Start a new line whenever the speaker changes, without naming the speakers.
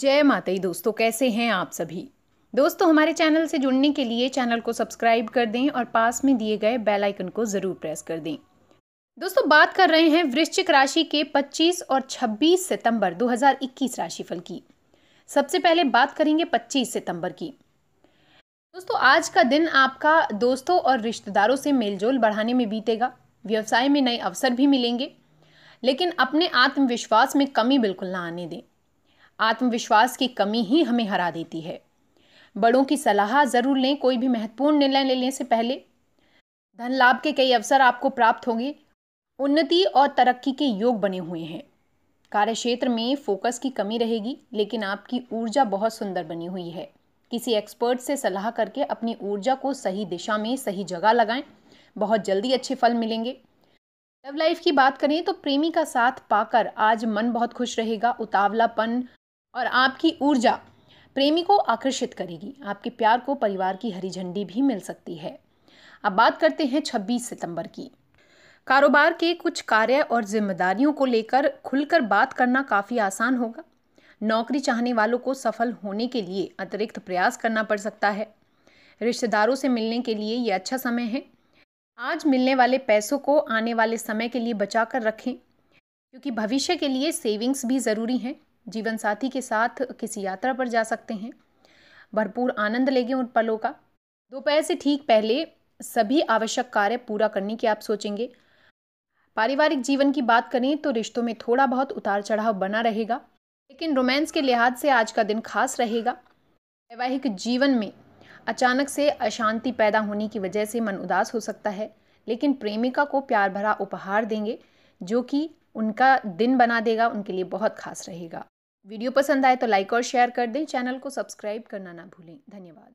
जय माता दोस्तों कैसे हैं आप सभी दोस्तों हमारे चैनल से जुड़ने के लिए चैनल को सब्सक्राइब कर दें और पास में दिए गए बेल आइकन को ज़रूर प्रेस कर दें दोस्तों बात कर रहे हैं वृश्चिक राशि के 25 और 26 सितंबर 2021 राशिफल की सबसे पहले बात करेंगे 25 सितंबर की दोस्तों आज का दिन आपका दोस्तों और रिश्तेदारों से मेलजोल बढ़ाने में बीतेगा व्यवसाय में नए अवसर भी मिलेंगे लेकिन अपने आत्मविश्वास में कमी बिल्कुल ना आने दें आत्मविश्वास की कमी ही हमें हरा देती है बड़ों की सलाह ज़रूर लें कोई भी महत्वपूर्ण निर्णय लेने से पहले धन लाभ के कई अवसर आपको प्राप्त होंगे उन्नति और तरक्की के योग बने हुए हैं कार्य क्षेत्र में फोकस की कमी रहेगी लेकिन आपकी ऊर्जा बहुत सुंदर बनी हुई है किसी एक्सपर्ट से सलाह करके अपनी ऊर्जा को सही दिशा में सही जगह लगाएं बहुत जल्दी अच्छे फल मिलेंगे लव लाइफ की बात करें तो प्रेमी का साथ पाकर आज मन बहुत खुश रहेगा उतावलापन और आपकी ऊर्जा प्रेमी को आकर्षित करेगी आपके प्यार को परिवार की हरी झंडी भी मिल सकती है अब बात करते हैं 26 सितंबर की कारोबार के कुछ कार्य और जिम्मेदारियों को लेकर खुलकर बात करना काफ़ी आसान होगा नौकरी चाहने वालों को सफल होने के लिए अतिरिक्त प्रयास करना पड़ सकता है रिश्तेदारों से मिलने के लिए ये अच्छा समय है आज मिलने वाले पैसों को आने वाले समय के लिए बचा कर रखें क्योंकि भविष्य के लिए सेविंग्स भी ज़रूरी हैं जीवन साथी के साथ किसी यात्रा पर जा सकते हैं भरपूर आनंद लेंगे उन पलों का दोपहर से ठीक पहले सभी आवश्यक कार्य पूरा करने की आप सोचेंगे पारिवारिक जीवन की बात करें तो रिश्तों में थोड़ा बहुत उतार चढ़ाव बना रहेगा लेकिन रोमांस के लिहाज से आज का दिन खास रहेगा वैवाहिक जीवन में अचानक से अशांति पैदा होने की वजह से मन उदास हो सकता है लेकिन प्रेमिका को प्यार भरा उपहार देंगे जो कि उनका दिन बना देगा उनके लिए बहुत खास रहेगा वीडियो पसंद आए तो लाइक और शेयर कर दें चैनल को सब्सक्राइब करना ना भूलें धन्यवाद